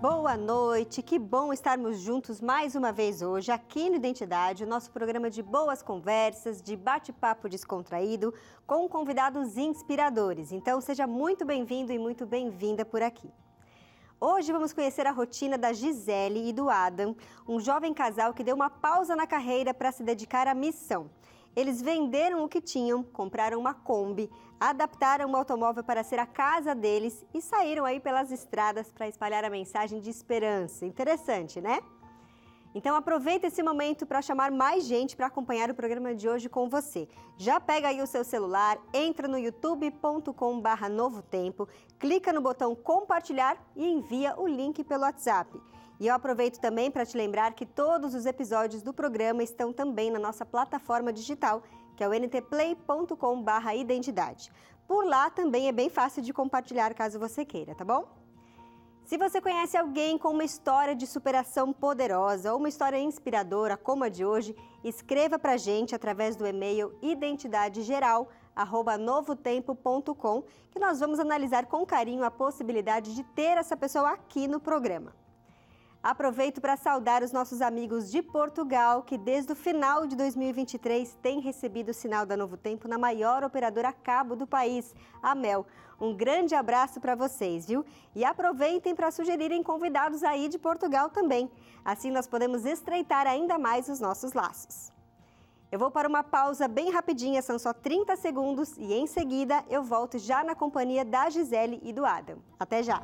Boa noite, que bom estarmos juntos mais uma vez hoje aqui no Identidade, o nosso programa de boas conversas, de bate-papo descontraído, com convidados inspiradores. Então seja muito bem-vindo e muito bem-vinda por aqui. Hoje vamos conhecer a rotina da Gisele e do Adam, um jovem casal que deu uma pausa na carreira para se dedicar à missão. Eles venderam o que tinham, compraram uma Kombi, adaptaram o automóvel para ser a casa deles e saíram aí pelas estradas para espalhar a mensagem de esperança. Interessante, né? Então aproveita esse momento para chamar mais gente para acompanhar o programa de hoje com você. Já pega aí o seu celular, entra no youtube.com barra clica no botão compartilhar e envia o link pelo WhatsApp. E eu aproveito também para te lembrar que todos os episódios do programa estão também na nossa plataforma digital, que é o ntplay.com/identidade. Por lá também é bem fácil de compartilhar caso você queira, tá bom? Se você conhece alguém com uma história de superação poderosa ou uma história inspiradora como a de hoje, escreva para a gente através do e-mail identidadegeral@novotempo.com, que nós vamos analisar com carinho a possibilidade de ter essa pessoa aqui no programa. Aproveito para saudar os nossos amigos de Portugal, que desde o final de 2023 têm recebido o sinal da Novo Tempo na maior operadora a cabo do país, a Mel. Um grande abraço para vocês, viu? E aproveitem para sugerirem convidados aí de Portugal também. Assim nós podemos estreitar ainda mais os nossos laços. Eu vou para uma pausa bem rapidinha, são só 30 segundos, e em seguida eu volto já na companhia da Gisele e do Adam. Até já!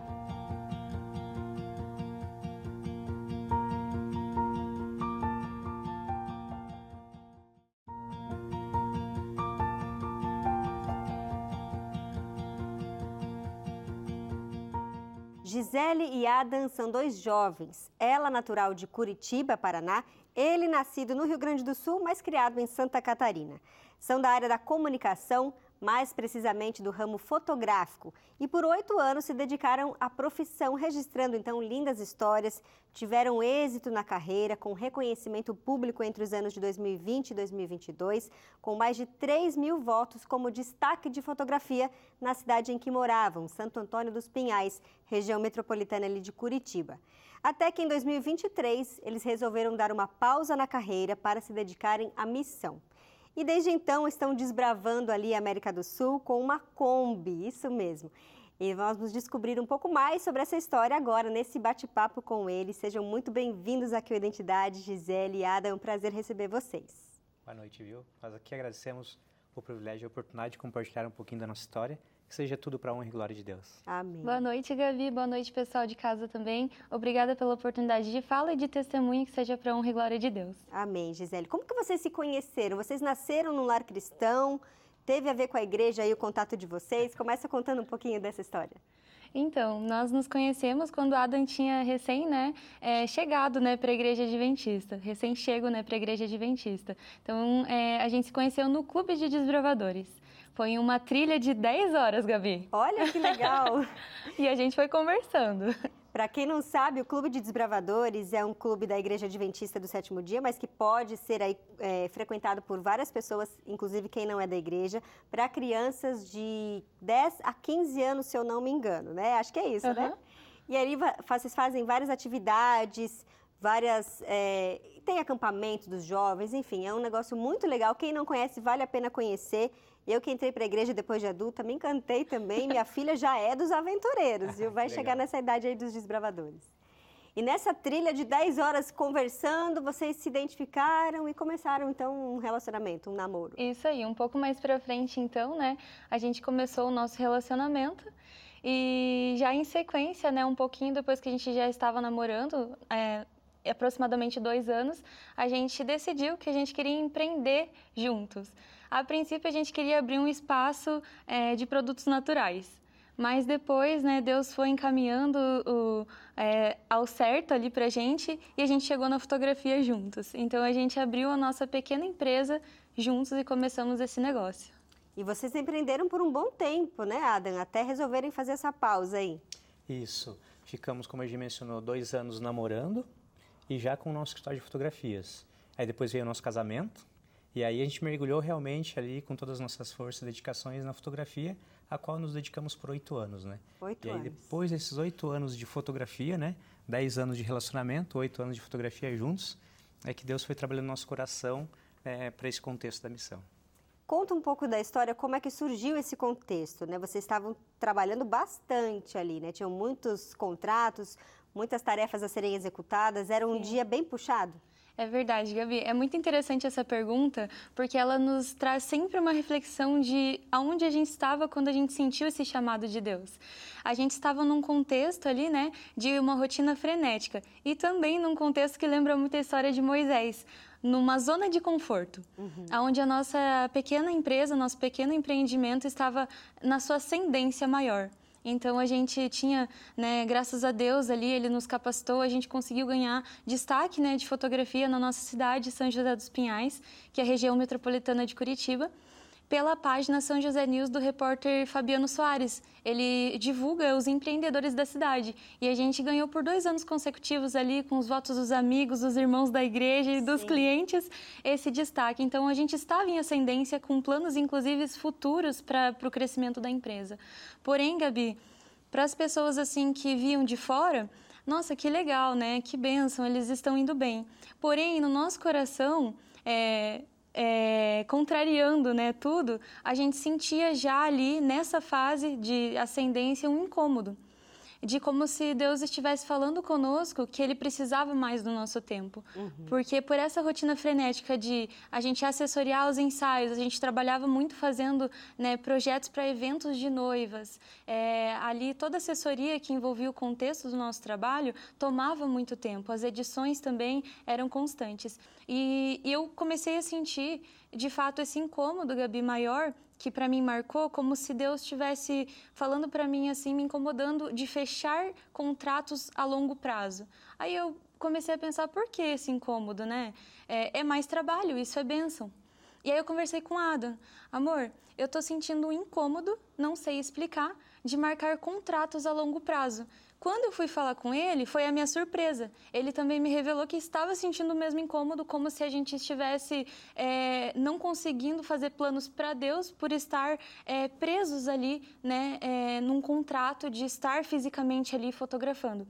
Gisele e Adam são dois jovens. Ela, natural de Curitiba, Paraná, ele, nascido no Rio Grande do Sul, mas criado em Santa Catarina. São da área da comunicação, mais precisamente do ramo fotográfico, e por oito anos se dedicaram à profissão, registrando então lindas histórias, tiveram êxito na carreira, com reconhecimento público entre os anos de 2020 e 2022, com mais de 3 mil votos como destaque de fotografia na cidade em que moravam, Santo Antônio dos Pinhais, região metropolitana ali de Curitiba. Até que em 2023, eles resolveram dar uma pausa na carreira para se dedicarem à missão. E desde então estão desbravando ali a América do Sul com uma Kombi, isso mesmo. E nós vamos descobrir um pouco mais sobre essa história agora, nesse bate-papo com ele. Sejam muito bem-vindos aqui ao Identidade, Gisele e Ada. É um prazer receber vocês. Boa noite, viu? Nós aqui agradecemos o privilégio e a oportunidade de compartilhar um pouquinho da nossa história que seja tudo para a honra e glória de Deus. Amém. Boa noite, Gavi. Boa noite, pessoal de casa também. Obrigada pela oportunidade de fala e de testemunho que seja para a honra e glória de Deus. Amém, Gisele. Como que vocês se conheceram? Vocês nasceram num lar cristão? Teve a ver com a igreja aí o contato de vocês? Começa contando um pouquinho dessa história. Então, nós nos conhecemos quando Adam tinha recém, né, é, chegado, né, para a igreja adventista, recém chego, né, para a igreja adventista. Então, é, a gente se conheceu no clube de desbravadores. Foi uma trilha de 10 horas, Gabi. Olha que legal! e a gente foi conversando. Para quem não sabe, o Clube de Desbravadores é um clube da Igreja Adventista do Sétimo Dia, mas que pode ser aí, é, frequentado por várias pessoas, inclusive quem não é da igreja, para crianças de 10 a 15 anos, se eu não me engano, né? Acho que é isso, uhum. né? E aí vocês fazem várias atividades, várias é, tem acampamento dos jovens, enfim, é um negócio muito legal. Quem não conhece, vale a pena conhecer. Eu que entrei para a igreja depois de adulta, me encantei também. Minha filha já é dos aventureiros, viu? Vai chegar nessa idade aí dos desbravadores. E nessa trilha de 10 horas conversando, vocês se identificaram e começaram então um relacionamento, um namoro. Isso aí, um pouco mais para frente então, né? A gente começou o nosso relacionamento e já em sequência, né, um pouquinho depois que a gente já estava namorando, é, aproximadamente dois anos, a gente decidiu que a gente queria empreender juntos. A princípio, a gente queria abrir um espaço é, de produtos naturais. Mas depois, né, Deus foi encaminhando o, é, ao certo ali pra gente e a gente chegou na fotografia juntos. Então a gente abriu a nossa pequena empresa juntos e começamos esse negócio. E vocês empreenderam por um bom tempo, né, Adam? Até resolverem fazer essa pausa aí. Isso. Ficamos, como a gente mencionou, dois anos namorando, e já com o nosso escritório de fotografias. Aí depois veio o nosso casamento, e aí a gente mergulhou realmente ali com todas as nossas forças e dedicações na fotografia, a qual nos dedicamos por oito anos, né? Oito anos. E aí depois desses oito anos de fotografia, né? Dez anos de relacionamento, oito anos de fotografia juntos, é que Deus foi trabalhando nosso coração é, para esse contexto da missão. Conta um pouco da história, como é que surgiu esse contexto, né? Vocês estavam trabalhando bastante ali, né? Tinham muitos contratos, muitas tarefas a serem executadas, era um Sim. dia bem puxado? É verdade, Gabi. É muito interessante essa pergunta, porque ela nos traz sempre uma reflexão de aonde a gente estava quando a gente sentiu esse chamado de Deus. A gente estava num contexto ali, né, de uma rotina frenética e também num contexto que lembra muito a história de Moisés, numa zona de conforto, uhum. onde a nossa pequena empresa, nosso pequeno empreendimento estava na sua ascendência maior. Então a gente tinha, né, graças a Deus ali, ele nos capacitou, a gente conseguiu ganhar destaque né, de fotografia na nossa cidade, São José dos Pinhais, que é a região metropolitana de Curitiba pela página São José News do repórter Fabiano Soares. Ele divulga os empreendedores da cidade. E a gente ganhou por dois anos consecutivos ali, com os votos dos amigos, dos irmãos da igreja e dos clientes, esse destaque. Então, a gente estava em ascendência com planos, inclusive, futuros para o crescimento da empresa. Porém, Gabi, para as pessoas assim que viam de fora... Nossa, que legal, né? Que bênção, eles estão indo bem. Porém, no nosso coração, é, é, contrariando né, tudo, a gente sentia já ali, nessa fase de ascendência, um incômodo de como se Deus estivesse falando conosco que ele precisava mais do nosso tempo. Uhum. Porque por essa rotina frenética de a gente assessorar os ensaios, a gente trabalhava muito fazendo né, projetos para eventos de noivas. É, ali toda assessoria que envolvia o contexto do nosso trabalho tomava muito tempo. As edições também eram constantes. E, e eu comecei a sentir, de fato, esse incômodo, Gabi, maior que para mim marcou como se Deus estivesse falando para mim assim, me incomodando de fechar contratos a longo prazo. Aí eu comecei a pensar por que esse incômodo, né? É, é mais trabalho, isso é bênção. E aí eu conversei com Adam. Amor, eu tô sentindo um incômodo, não sei explicar, de marcar contratos a longo prazo. Quando eu fui falar com ele, foi a minha surpresa. Ele também me revelou que estava sentindo o mesmo incômodo, como se a gente estivesse é, não conseguindo fazer planos para Deus por estar é, presos ali, né, é, num contrato de estar fisicamente ali fotografando.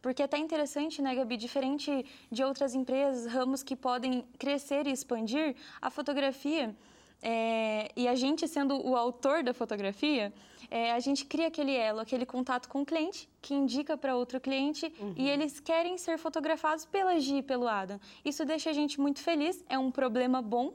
Porque é até interessante, né, Gabi? Diferente de outras empresas, ramos que podem crescer e expandir, a fotografia é, e a gente sendo o autor da fotografia, é, a gente cria aquele elo, aquele contato com o cliente, que indica para outro cliente, uhum. e eles querem ser fotografados pela Gi e pelo Adam. Isso deixa a gente muito feliz, é um problema bom,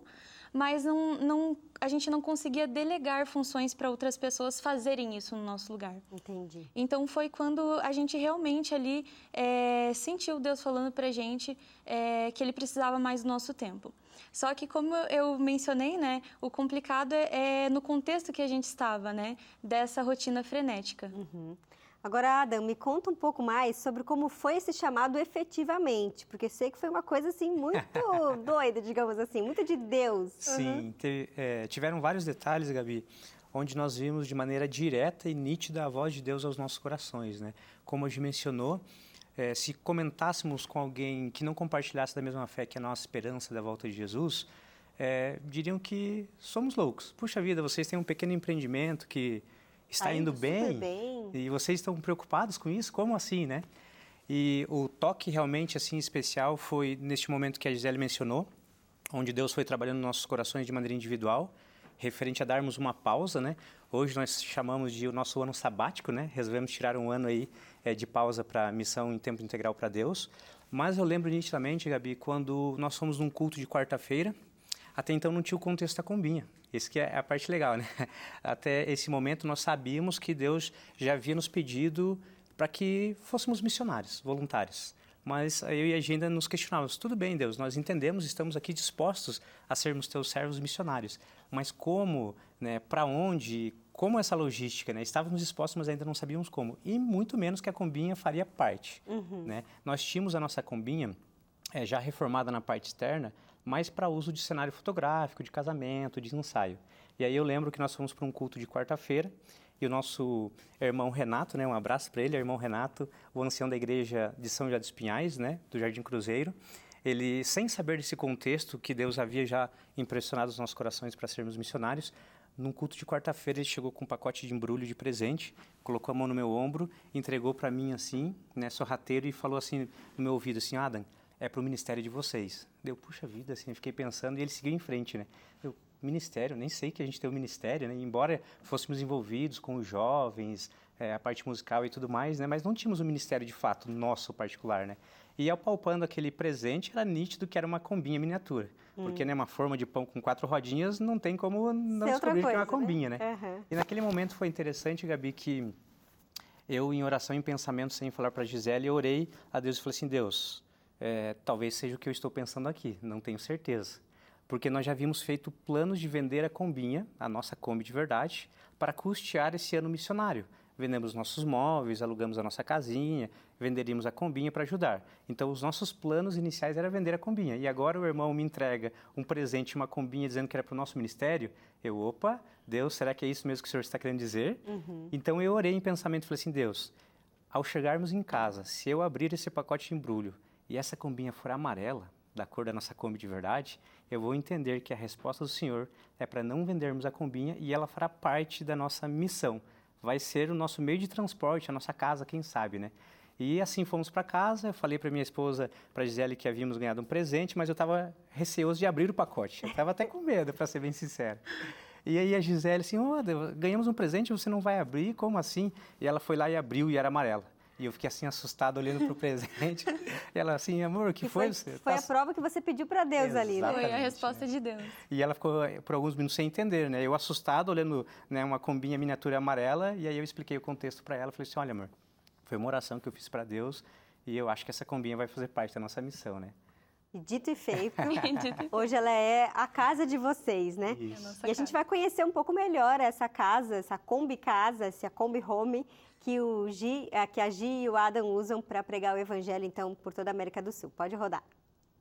mas não, não, a gente não conseguia delegar funções para outras pessoas fazerem isso no nosso lugar. Entendi. Então foi quando a gente realmente ali é, sentiu Deus falando para a gente é, que Ele precisava mais do nosso tempo. Só que como eu mencionei, né, o complicado é, é no contexto que a gente estava, né, dessa rotina frenética. Uhum. Agora, Adam, me conta um pouco mais sobre como foi esse chamado efetivamente, porque sei que foi uma coisa assim muito doida, digamos assim, muito de Deus. Sim, uhum. teve, é, tiveram vários detalhes, Gabi, onde nós vimos de maneira direta e nítida a voz de Deus aos nossos corações, né? Como gente mencionou, é, se comentássemos com alguém que não compartilhasse da mesma fé que a nossa esperança da volta de Jesus, é, diriam que somos loucos. Puxa vida, vocês têm um pequeno empreendimento que está tá indo, indo bem, bem, e vocês estão preocupados com isso? Como assim, né? E o toque realmente assim especial foi neste momento que a Gisele mencionou, onde Deus foi trabalhando nossos corações de maneira individual, referente a darmos uma pausa, né? Hoje nós chamamos de o nosso ano sabático, né? Resolvemos tirar um ano aí é, de pausa para missão em tempo integral para Deus. Mas eu lembro nitidamente, Gabi, quando nós fomos num culto de quarta-feira, até então não tinha o contexto da combinha. Isso que é a parte legal, né? Até esse momento nós sabíamos que Deus já havia nos pedido para que fôssemos missionários, voluntários. Mas eu e a agenda nos questionávamos: tudo bem, Deus, nós entendemos, estamos aqui dispostos a sermos teus servos missionários, mas como, né, para onde, como essa logística, né? Estávamos dispostos, mas ainda não sabíamos como. E muito menos que a combinha faria parte, uhum. né? Nós tínhamos a nossa combinha é, já reformada na parte externa mais para uso de cenário fotográfico, de casamento, de ensaio. E aí eu lembro que nós fomos para um culto de quarta-feira e o nosso irmão Renato, né, um abraço para ele, irmão Renato, o ancião da igreja de São José dos Pinhais, né, do Jardim Cruzeiro, ele, sem saber desse contexto que Deus havia já impressionado os nossos corações para sermos missionários, num culto de quarta-feira ele chegou com um pacote de embrulho de presente, colocou a mão no meu ombro, entregou para mim assim, né, sorrateiro e falou assim no meu ouvido assim, Adam, é para o ministério de vocês. Deu, puxa vida, assim, fiquei pensando e ele seguiu em frente, né? Eu, ministério, nem sei que a gente tem o um ministério, né? Embora fôssemos envolvidos com os jovens, é, a parte musical e tudo mais, né? Mas não tínhamos um ministério de fato nosso particular, né? E ao palpando aquele presente, era nítido que era uma combinha miniatura. Hum. Porque né, uma forma de pão com quatro rodinhas não tem como não descobrir coisa, que é uma né? combinha, né? né? Uhum. E naquele momento foi interessante, Gabi, que eu, em oração, e pensamento, sem falar para Gisele, eu orei a Deus e falei assim, Deus, é, talvez seja o que eu estou pensando aqui, não tenho certeza. Porque nós já havíamos feito planos de vender a combinha, a nossa Kombi de verdade, para custear esse ano missionário. Vendemos nossos móveis, alugamos a nossa casinha, venderíamos a combinha para ajudar. Então, os nossos planos iniciais era vender a combinha. E agora o irmão me entrega um presente, uma combinha, dizendo que era para o nosso ministério. Eu, opa, Deus, será que é isso mesmo que o senhor está querendo dizer? Uhum. Então, eu orei em pensamento e falei assim: Deus, ao chegarmos em casa, se eu abrir esse pacote de embrulho e essa combinha for amarela, da cor da nossa Kombi de verdade, eu vou entender que a resposta do Senhor é para não vendermos a combinha e ela fará parte da nossa missão. Vai ser o nosso meio de transporte, a nossa casa, quem sabe, né? E assim fomos para casa. Eu falei para minha esposa, para Gisele, que havíamos ganhado um presente, mas eu estava receoso de abrir o pacote. Eu estava até com medo, para ser bem sincero. E aí a Gisele assim, oh, ganhamos um presente, você não vai abrir? Como assim? E ela foi lá e abriu e era amarela. E eu fiquei assim assustado olhando para o presente. e ela assim, amor, o que, que foi? Foi, foi tá... a prova que você pediu para Deus Exatamente, ali. Né? Foi a né? resposta né? de Deus. E ela ficou eh, por alguns minutos sem entender, né? Eu assustado olhando né, uma combinha miniatura amarela. E aí eu expliquei o contexto para ela. Falei assim, olha, amor, foi uma oração que eu fiz para Deus. E eu acho que essa combinha vai fazer parte da nossa missão, né? E dito e feito, hoje ela é a casa de vocês, né? Isso. É e a gente vai conhecer um pouco melhor essa casa, essa Kombi Casa, essa Kombi Home que, o Gi, eh, que a Gi e o Adam usam para pregar o evangelho, então, por toda a América do Sul. Pode rodar.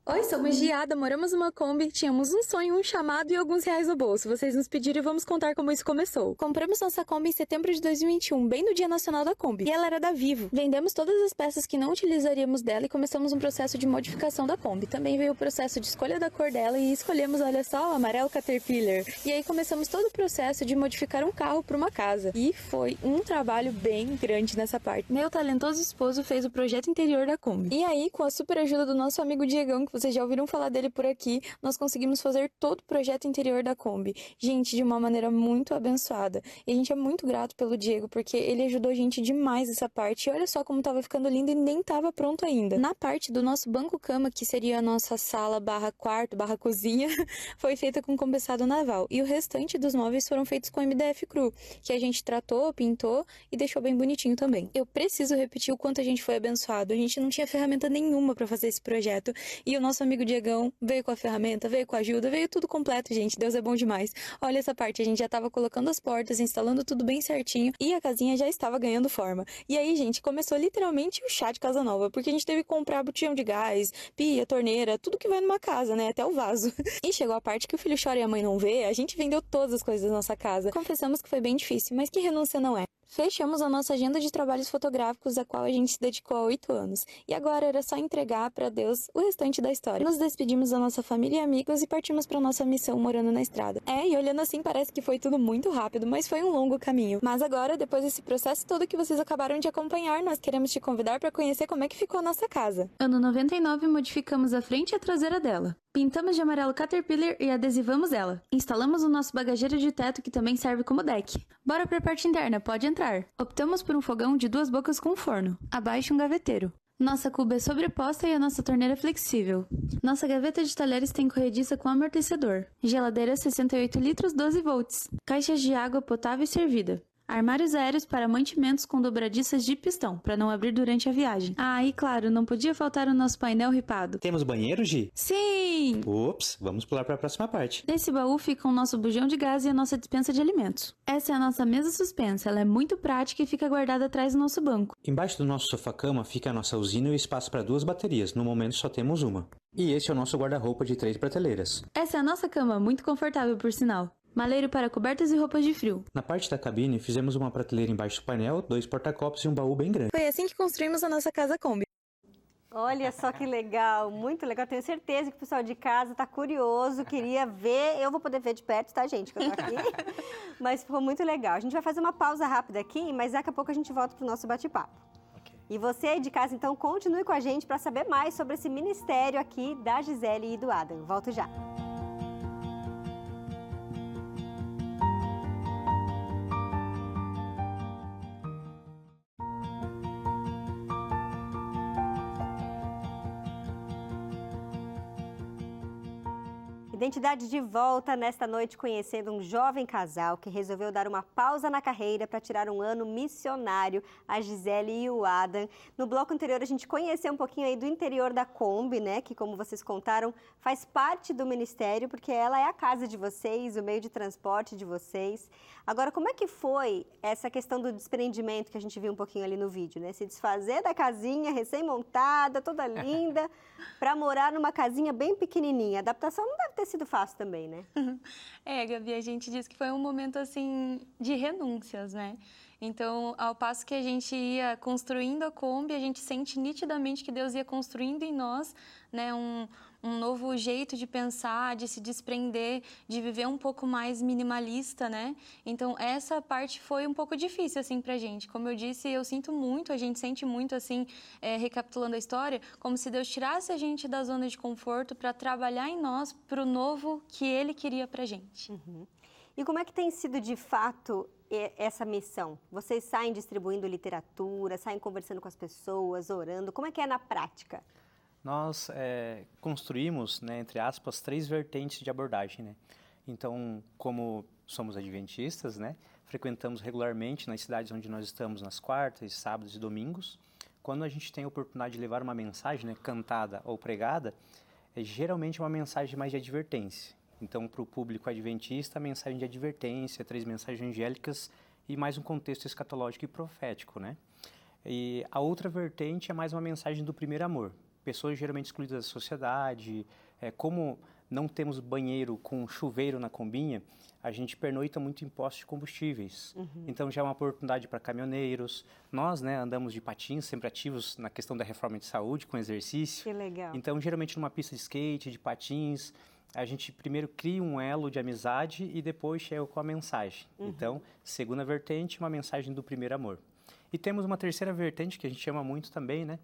Oi, somos uhum. Giada, moramos numa Kombi, tínhamos um sonho, um chamado e alguns reais no bolso. Vocês nos pediram e vamos contar como isso começou. Compramos nossa Kombi em setembro de 2021, bem no Dia Nacional da Kombi, e ela era da Vivo. Vendemos todas as peças que não utilizaríamos dela e começamos um processo de modificação da Kombi. Também veio o processo de escolha da cor dela e escolhemos, olha só, o amarelo Caterpillar. E aí começamos todo o processo de modificar um carro para uma casa. E foi um trabalho bem grande nessa parte. Meu talentoso esposo fez o projeto interior da Kombi. E aí, com a super ajuda do nosso amigo Diegão, vocês já ouviram falar dele por aqui, nós conseguimos fazer todo o projeto interior da Kombi. Gente, de uma maneira muito abençoada. E a gente é muito grato pelo Diego, porque ele ajudou a gente demais essa parte. E olha só como tava ficando lindo e nem tava pronto ainda. Na parte do nosso banco-cama, que seria a nossa sala barra quarto, barra cozinha, foi feita com compensado naval. E o restante dos móveis foram feitos com MDF cru, que a gente tratou, pintou e deixou bem bonitinho também. Eu preciso repetir o quanto a gente foi abençoado. A gente não tinha ferramenta nenhuma para fazer esse projeto. E eu nosso amigo Diegão veio com a ferramenta, veio com a ajuda, veio tudo completo, gente. Deus é bom demais. Olha essa parte, a gente já tava colocando as portas, instalando tudo bem certinho e a casinha já estava ganhando forma. E aí, gente, começou literalmente o chá de casa nova, porque a gente teve que comprar botijão de gás, pia, torneira, tudo que vai numa casa, né? Até o vaso. E chegou a parte que o filho chora e a mãe não vê, a gente vendeu todas as coisas da nossa casa. Confessamos que foi bem difícil, mas que renúncia não é. Fechamos a nossa agenda de trabalhos fotográficos, a qual a gente se dedicou há oito anos, e agora era só entregar para Deus o restante da história. Nos despedimos da nossa família e amigos e partimos para nossa missão morando na estrada. É, e olhando assim parece que foi tudo muito rápido, mas foi um longo caminho. Mas agora, depois desse processo todo que vocês acabaram de acompanhar, nós queremos te convidar para conhecer como é que ficou a nossa casa. Ano 99 modificamos a frente e a traseira dela. Pintamos de amarelo Caterpillar e adesivamos ela. Instalamos o nosso bagageiro de teto que também serve como deck. Bora para a parte interna, pode entrar. Optamos por um fogão de duas bocas com forno. Abaixo um gaveteiro. Nossa cuba é sobreposta e a nossa torneira é flexível. Nossa gaveta de talheres tem corrediça com amortecedor. Geladeira 68 litros 12 volts. Caixas de água potável e servida. Armários aéreos para mantimentos com dobradiças de pistão, para não abrir durante a viagem. Ah, e claro, não podia faltar o nosso painel ripado. Temos banheiro, Gi? Sim! Ups, vamos pular para a próxima parte. Nesse baú fica o nosso bujão de gás e a nossa dispensa de alimentos. Essa é a nossa mesa suspensa, ela é muito prática e fica guardada atrás do nosso banco. Embaixo do nosso sofá-cama fica a nossa usina e o espaço para duas baterias, no momento só temos uma. E esse é o nosso guarda-roupa de três prateleiras. Essa é a nossa cama, muito confortável por sinal maleiro para cobertas e roupas de frio. Na parte da cabine, fizemos uma prateleira embaixo do painel, dois porta-copos e um baú bem grande. Foi assim que construímos a nossa casa Kombi. Olha só que legal, muito legal. Tenho certeza que o pessoal de casa está curioso, queria ver. Eu vou poder ver de perto, tá, gente? Que eu tô aqui. mas ficou muito legal. A gente vai fazer uma pausa rápida aqui, mas daqui a pouco a gente volta para o nosso bate-papo. Okay. E você aí de casa, então, continue com a gente para saber mais sobre esse ministério aqui da Gisele e do Adam. Volto já. Identidade de volta nesta noite, conhecendo um jovem casal que resolveu dar uma pausa na carreira para tirar um ano missionário, a Gisele e o Adam. No bloco anterior, a gente conheceu um pouquinho aí do interior da Kombi, né? Que, como vocês contaram, faz parte do ministério, porque ela é a casa de vocês, o meio de transporte de vocês. Agora, como é que foi essa questão do desprendimento que a gente viu um pouquinho ali no vídeo, né? Se desfazer da casinha recém-montada, toda linda, para morar numa casinha bem pequenininha. A adaptação não deve ter sido fácil também, né? É, Gabi, a gente disse que foi um momento assim de renúncias, né? Então, ao passo que a gente ia construindo a Kombi, a gente sente nitidamente que Deus ia construindo em nós, né, um, um novo jeito de pensar, de se desprender, de viver um pouco mais minimalista, né? Então, essa parte foi um pouco difícil, assim, pra gente. Como eu disse, eu sinto muito, a gente sente muito, assim, é, recapitulando a história, como se Deus tirasse a gente da zona de conforto para trabalhar em nós pro novo que Ele queria pra gente. Uhum. E como é que tem sido, de fato, essa missão? Vocês saem distribuindo literatura, saem conversando com as pessoas, orando. Como é que é na prática? nós é, construímos, né, entre aspas, três vertentes de abordagem. Né? Então, como somos adventistas, né, frequentamos regularmente nas cidades onde nós estamos nas quartas, sábados e domingos. Quando a gente tem a oportunidade de levar uma mensagem, né, cantada ou pregada, é geralmente uma mensagem mais de advertência. Então, para o público adventista, a mensagem de advertência, três mensagens angélicas e mais um contexto escatológico e profético, né? E a outra vertente é mais uma mensagem do primeiro amor, pessoas geralmente excluídas da sociedade. É, como não temos banheiro com chuveiro na combinha, a gente pernoita muito em postos de combustíveis. Uhum. Então já é uma oportunidade para caminhoneiros. Nós, né, andamos de patins, sempre ativos na questão da reforma de saúde, com exercício. Que legal. Então, geralmente numa pista de skate, de patins, a gente primeiro cria um elo de amizade e depois chega com a mensagem. Uhum. Então, segunda vertente, uma mensagem do primeiro amor. E temos uma terceira vertente que a gente chama muito também, né,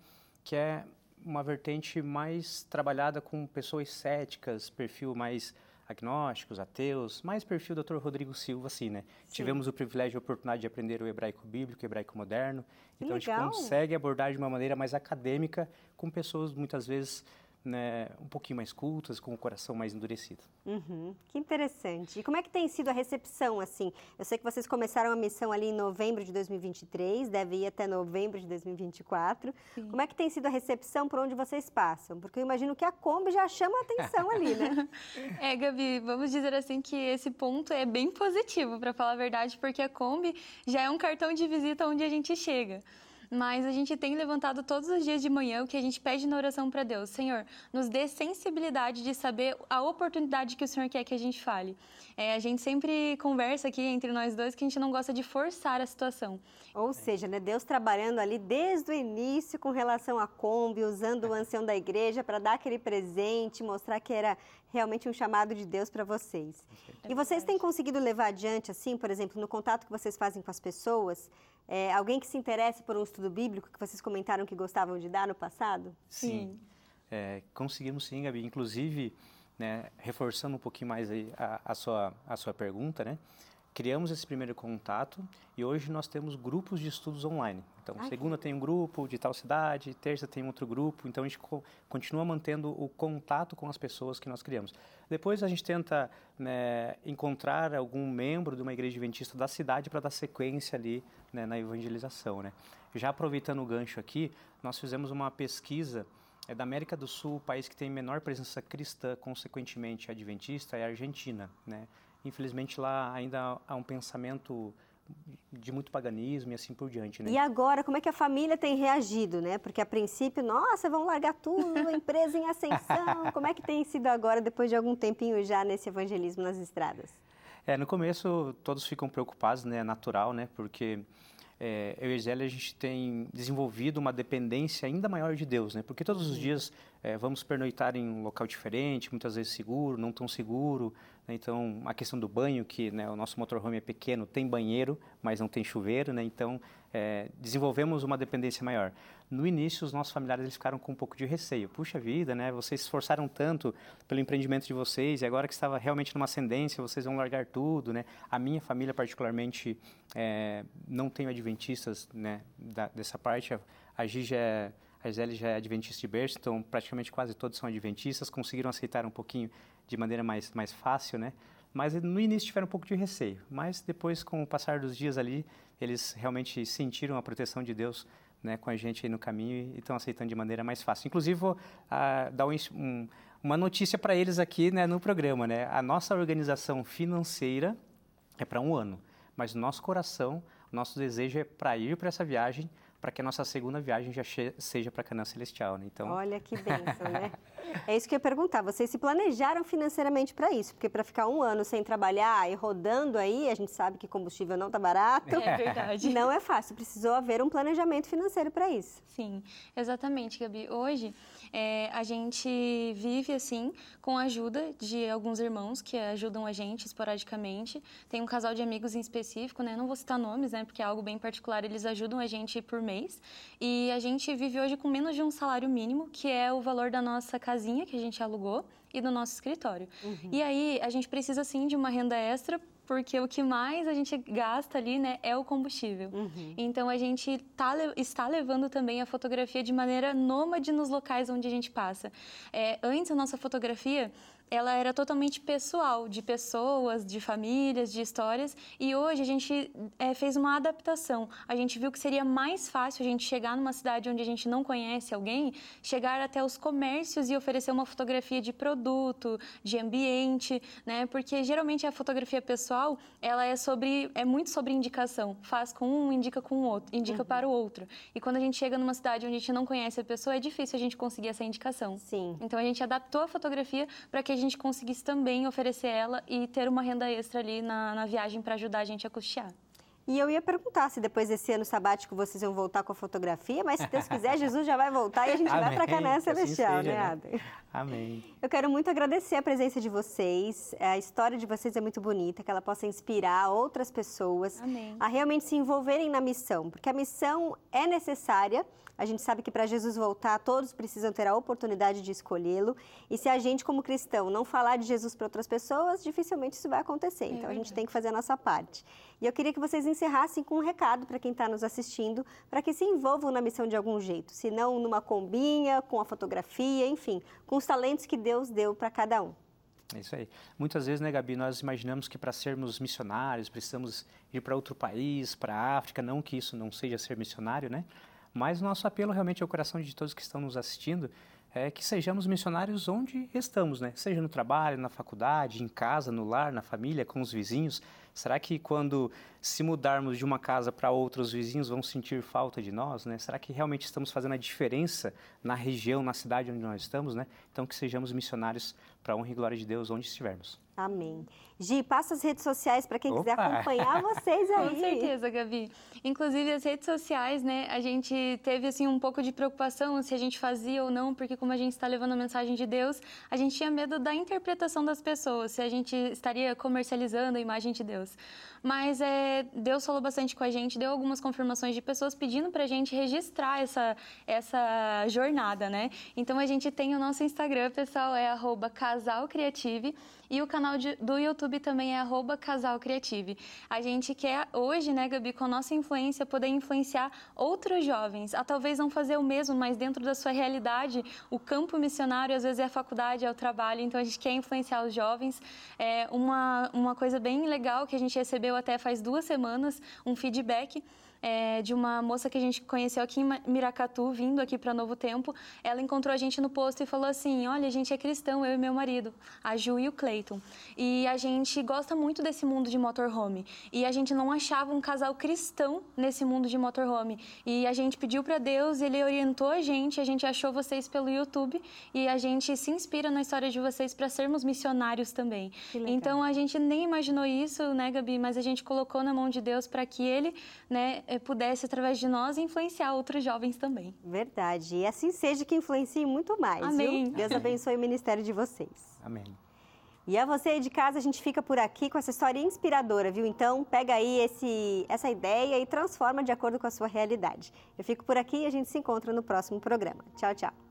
que é uma vertente mais trabalhada com pessoas céticas, perfil mais agnósticos, ateus, mais perfil do Dr. Rodrigo Silva, assim, né? Sim. Tivemos o privilégio e a oportunidade de aprender o hebraico bíblico, o hebraico moderno. Então Legal. a gente consegue abordar de uma maneira mais acadêmica com pessoas muitas vezes né, um pouquinho mais cultas, com o coração mais endurecido. Uhum, que interessante. E como é que tem sido a recepção, assim? Eu sei que vocês começaram a missão ali em novembro de 2023, deve ir até novembro de 2024. Sim. Como é que tem sido a recepção por onde vocês passam? Porque eu imagino que a Kombi já chama a atenção ali, né? É, Gabi, vamos dizer assim que esse ponto é bem positivo, para falar a verdade, porque a Kombi já é um cartão de visita onde a gente chega mas a gente tem levantado todos os dias de manhã o que a gente pede na oração para Deus. Senhor, nos dê sensibilidade de saber a oportunidade que o Senhor quer que a gente fale. É, a gente sempre conversa aqui entre nós dois que a gente não gosta de forçar a situação. Ou seja, né, Deus trabalhando ali desde o início com relação à Kombi, usando o é. ancião da igreja para dar aquele presente, mostrar que era realmente um chamado de Deus para vocês. É e vocês têm conseguido levar adiante, assim, por exemplo, no contato que vocês fazem com as pessoas, é, alguém que se interesse por um estudo bíblico que vocês comentaram que gostavam de dar no passado? Sim, é, conseguimos sim, Gabi. Inclusive, né, reforçando um pouquinho mais a, a, sua, a sua pergunta, né? criamos esse primeiro contato e hoje nós temos grupos de estudos online. Então, Ai, segunda que... tem um grupo de tal cidade, terça tem outro grupo. Então, a gente co continua mantendo o contato com as pessoas que nós criamos. Depois, a gente tenta né, encontrar algum membro de uma igreja adventista da cidade para dar sequência ali né, na evangelização. Né? Já aproveitando o gancho aqui, nós fizemos uma pesquisa é da América do Sul, o país que tem menor presença cristã, consequentemente adventista, é a Argentina. Né? Infelizmente lá ainda há um pensamento de muito paganismo e assim por diante. Né? E agora, como é que a família tem reagido, né? Porque a princípio, nossa, vão largar tudo, empresa em ascensão. Como é que tem sido agora, depois de algum tempinho já nesse evangelismo nas estradas? É, no começo todos ficam preocupados, né? É natural, né? Porque é, eu e a Zélia, a gente tem desenvolvido uma dependência ainda maior de Deus, né? Porque todos os dias é, vamos pernoitar em um local diferente, muitas vezes seguro, não tão seguro. Né? Então, a questão do banho, que né, o nosso motorhome é pequeno, tem banheiro, mas não tem chuveiro, né? Então, é, desenvolvemos uma dependência maior. No início, os nossos familiares eles ficaram com um pouco de receio. Puxa vida, né? Vocês se esforçaram tanto pelo empreendimento de vocês e agora que estava realmente numa ascendência, vocês vão largar tudo, né? A minha família, particularmente, é, não tenho adventistas né, da, dessa parte. A, Gigi é, a Gisele já é adventista de berço, então praticamente quase todos são adventistas, conseguiram aceitar um pouquinho de maneira mais, mais fácil, né? Mas no início tiveram um pouco de receio, mas depois, com o passar dos dias ali, eles realmente sentiram a proteção de Deus né, com a gente aí no caminho e estão aceitando de maneira mais fácil. Inclusive, vou uh, dar um, um, uma notícia para eles aqui né, no programa. Né? A nossa organização financeira é para um ano, mas o nosso coração, nosso desejo é para ir para essa viagem, para que a nossa segunda viagem já seja para Canaã Celestial. Né. Então... Olha que bênção, né? É isso que eu ia perguntar. Vocês se planejaram financeiramente para isso? Porque para ficar um ano sem trabalhar e rodando aí, a gente sabe que combustível não está barato. É verdade. Não é fácil. Precisou haver um planejamento financeiro para isso. Sim, exatamente, Gabi. Hoje é, a gente vive assim com a ajuda de alguns irmãos que ajudam a gente esporadicamente. Tem um casal de amigos em específico, né? Não vou citar nomes, né? Porque é algo bem particular. Eles ajudam a gente por mês e a gente vive hoje com menos de um salário mínimo, que é o valor da nossa casa casinha que a gente alugou e do nosso escritório. Uhum. E aí a gente precisa sim de uma renda extra porque o que mais a gente gasta ali, né, é o combustível. Uhum. Então a gente tá, está levando também a fotografia de maneira nômade nos locais onde a gente passa. É, antes a nossa fotografia ela era totalmente pessoal, de pessoas, de famílias, de histórias. E hoje a gente é, fez uma adaptação. A gente viu que seria mais fácil a gente chegar numa cidade onde a gente não conhece alguém, chegar até os comércios e oferecer uma fotografia de produto, de ambiente, né? Porque geralmente a fotografia pessoal, ela é sobre, é muito sobre indicação. Faz com um, indica com o outro, indica uhum. para o outro. E quando a gente chega numa cidade onde a gente não conhece a pessoa, é difícil a gente conseguir essa indicação. Sim. Então a gente adaptou a fotografia para que a gente conseguisse também oferecer ela e ter uma renda extra ali na, na viagem para ajudar a gente a custear. E eu ia perguntar se depois desse ano sabático vocês iam voltar com a fotografia, mas se Deus quiser, Jesus já vai voltar e a gente Amém. vai para Canaã Celestial, assim né, né? Amém. Eu quero muito agradecer a presença de vocês. A história de vocês é muito bonita, que ela possa inspirar outras pessoas Amém. a realmente se envolverem na missão, porque a missão é necessária. A gente sabe que para Jesus voltar, todos precisam ter a oportunidade de escolhê-lo. E se a gente, como cristão, não falar de Jesus para outras pessoas, dificilmente isso vai acontecer. É então é a gente tem que fazer a nossa parte. E eu queria que vocês encerrar assim com um recado para quem está nos assistindo, para que se envolvam na missão de algum jeito, se não numa combinha, com a fotografia, enfim, com os talentos que Deus deu para cada um. É isso aí. Muitas vezes, né, Gabi, nós imaginamos que para sermos missionários precisamos ir para outro país, para a África, não que isso não seja ser missionário, né? Mas nosso apelo realmente ao coração de todos que estão nos assistindo é que sejamos missionários onde estamos, né? Seja no trabalho, na faculdade, em casa, no lar, na família, com os vizinhos. Será que quando se mudarmos de uma casa para outra, os vizinhos vão sentir falta de nós? Né? Será que realmente estamos fazendo a diferença na região, na cidade onde nós estamos? Né? Então, que sejamos missionários para honra e glória de Deus onde estivermos. Amém. Gi, passa as redes sociais para quem Opa. quiser acompanhar vocês aí. Com certeza, Gabi. Inclusive, as redes sociais, né? A gente teve, assim, um pouco de preocupação se a gente fazia ou não, porque como a gente está levando a mensagem de Deus, a gente tinha medo da interpretação das pessoas, se a gente estaria comercializando a imagem de Deus. Mas é, Deus falou bastante com a gente, deu algumas confirmações de pessoas pedindo para a gente registrar essa, essa jornada, né? Então, a gente tem o nosso Instagram, pessoal, é arroba Casal Creative e o canal de, do YouTube também é arroba Casal Creative. A gente quer hoje, né, Gabi, com a nossa influência, poder influenciar outros jovens a talvez não fazer o mesmo, mas dentro da sua realidade, o campo missionário às vezes é a faculdade, é o trabalho, então a gente quer influenciar os jovens. É uma, uma coisa bem legal que a gente recebeu até faz duas semanas, um feedback é, de uma moça que a gente conheceu aqui em Miracatu, vindo aqui para Novo Tempo. Ela encontrou a gente no posto e falou assim: Olha, a gente é cristão, eu e meu marido, a Ju e o Cleiton. E a gente gosta muito desse mundo de motorhome. E a gente não achava um casal cristão nesse mundo de motorhome. E a gente pediu para Deus, ele orientou a gente, a gente achou vocês pelo YouTube e a gente se inspira na história de vocês para sermos missionários também. Então a gente nem imaginou isso, né, Gabi? Mas a gente colocou na mão de Deus para que ele, né, pudesse, através de nós, influenciar outros jovens também. Verdade. E assim seja que influencie muito mais. Amém. Viu? Deus abençoe o ministério de vocês. Amém. E a você aí de casa, a gente fica por aqui com essa história inspiradora, viu? Então, pega aí esse, essa ideia e transforma de acordo com a sua realidade. Eu fico por aqui e a gente se encontra no próximo programa. Tchau, tchau.